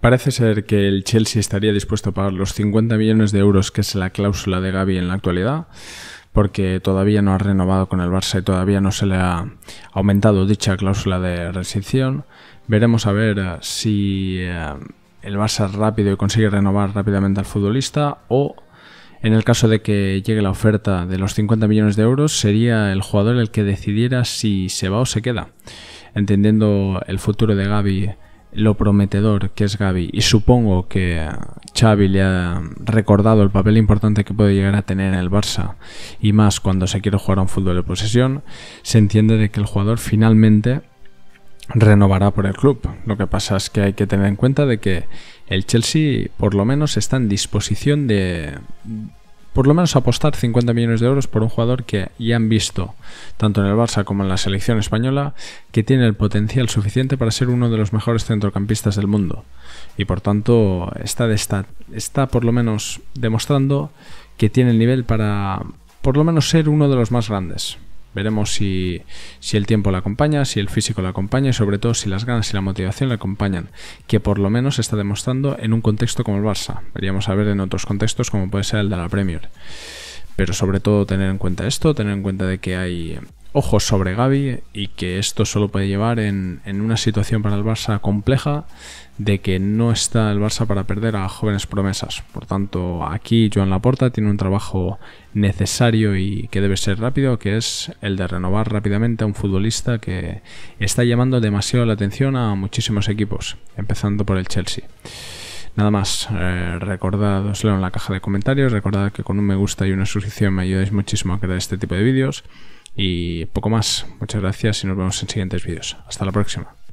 Parece ser que el Chelsea estaría dispuesto a pagar los 50 millones de euros que es la cláusula de Gaby en la actualidad, porque todavía no ha renovado con el Barça y todavía no se le ha aumentado dicha cláusula de rescisión. Veremos a ver eh, si eh, el Barça es rápido y consigue renovar rápidamente al futbolista o en el caso de que llegue la oferta de los 50 millones de euros, sería el jugador el que decidiera si se va o se queda, entendiendo el futuro de Gaby lo prometedor que es Gaby y supongo que Xavi le ha recordado el papel importante que puede llegar a tener en el Barça y más cuando se quiere jugar a un fútbol de posesión, se entiende de que el jugador finalmente renovará por el club. Lo que pasa es que hay que tener en cuenta de que el Chelsea por lo menos está en disposición de por lo menos apostar 50 millones de euros por un jugador que ya han visto, tanto en el Barça como en la selección española, que tiene el potencial suficiente para ser uno de los mejores centrocampistas del mundo. Y por tanto está, de está por lo menos demostrando que tiene el nivel para por lo menos ser uno de los más grandes. Veremos si, el tiempo la acompaña, si el físico la acompaña y sobre todo si las ganas y la motivación la acompañan, que por lo menos se está demostrando en un contexto como el Barça. Veríamos a ver en otros contextos como puede ser el de la Premier. Pero sobre todo tener en cuenta esto, tener en cuenta de que hay ojos sobre Gaby y que esto solo puede llevar en, una situación para el Barça compleja de que no está el Barça para perder a jóvenes promesas. Por tanto, aquí Joan Laporta tiene un trabajo necesario y que debe ser rápido, que es el de renovar rápidamente a un futbolista que está llamando demasiado la atención a muchísimos equipos, empezando por el Chelsea. Nada más, eh, recordadoslo recordad, en la caja de comentarios, recordad que con un me gusta y una suscripción me ayudáis muchísimo a crear este tipo de vídeos y poco más. Muchas gracias y nos vemos en siguientes vídeos. Hasta la próxima.